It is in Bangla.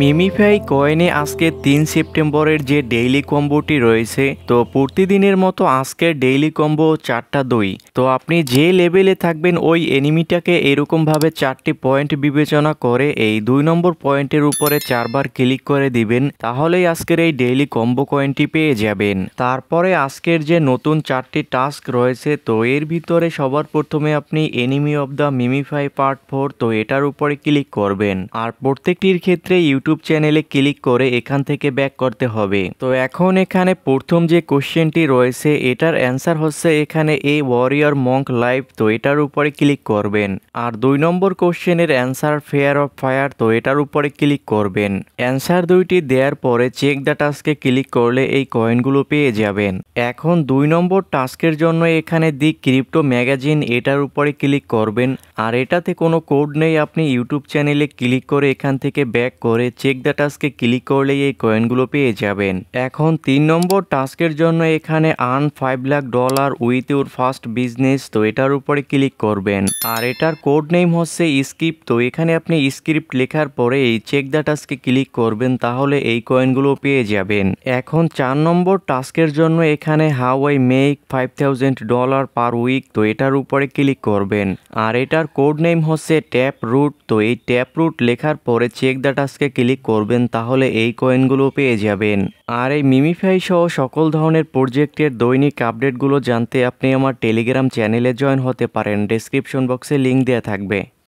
মিমিফাই কয়েনে আজকে তিন সেপ্টেম্বরের যে ডেইলি কম্বোটি রয়েছে তো প্রতিদিনের মতো আজকের ডেইলি কম্বো চারটা দুই তো আপনি যে লেভেলে থাকবেন ওই এনিমিটাকে এরকমভাবে চারটি পয়েন্ট বিবেচনা করে এই দুই নম্বর পয়েন্টের উপরে চারবার ক্লিক করে দিবেন তাহলেই আজকের এই ডেইলি কম্বো কয়েনটি পেয়ে যাবেন তারপরে আজকের যে নতুন চারটি টাস্ক রয়েছে তো এর ভিতরে সবার প্রথমে আপনি এনিমি অব দ্য মিমিফাই পার্ট ফোর তো এটার উপরে ক্লিক করবেন আর প্রত্যেকটির ক্ষেত্রে ইউটিউব চ্যানেলে ক্লিক করে এখান থেকে ব্যাক করতে হবে তো এখন এখানে প্রথম যে কোশ্চেনটি রয়েছে এটার অ্যান্সার হচ্ছে এখানে এ ওয়ারিয়র মঙ্ক লাইভ তো এটার উপরে ক্লিক করবেন আর দুই নম্বর কোশ্চেনের অ্যান্সার ফেয়ার অফ ফায়ার তো এটার উপরে ক্লিক করবেন অ্যান্সার দুইটি দেওয়ার পরে চেক দ্য টাস্কে ক্লিক করলে এই কয়েনগুলো পেয়ে যাবেন এখন দুই নম্বর টাস্কের জন্য এখানে দি ক্রিপ্টো ম্যাগাজিন এটার উপরে ক্লিক করবেন আর এটাতে কোনো কোড নেই আপনি ইউটিউব চ্যানেলে ক্লিক করে এখান থেকে ব্যাক করে করে চেক দ্য টাস্কে ক্লিক করলেই এই কয়েনগুলো পেয়ে যাবেন এখন তিন নম্বর টাস্কের জন্য এখানে earn five lakh dollar with your first business তো এটার উপরে ক্লিক করবেন আর এটার কোড নেম হচ্ছে স্ক্রিপ্ট তো এখানে আপনি স্ক্রিপ্ট লেখার পরে এই চেক দ্য টাস্কে ক্লিক করবেন তাহলে এই কয়েনগুলো পেয়ে যাবেন এখন চার নম্বর টাস্কের জন্য এখানে how I make five thousand dollar per week তো এটার উপরে ক্লিক করবেন আর এটার কোড নেম হচ্ছে ট্যাপ রুট তো এই ট্যাপ রুট লেখার পরে চেক দ্য টাস্কে ক্লিক করবেন তাহলে এই কয়েনগুলো পেয়ে যাবেন আর এই মিমিফাই সহ সকল ধরনের প্রজেক্টের দৈনিক আপডেটগুলো জানতে আপনি আমার টেলিগ্রাম চ্যানেলে জয়েন হতে পারেন ডেসক্রিপশন বক্সে লিঙ্ক দেওয়া থাকবে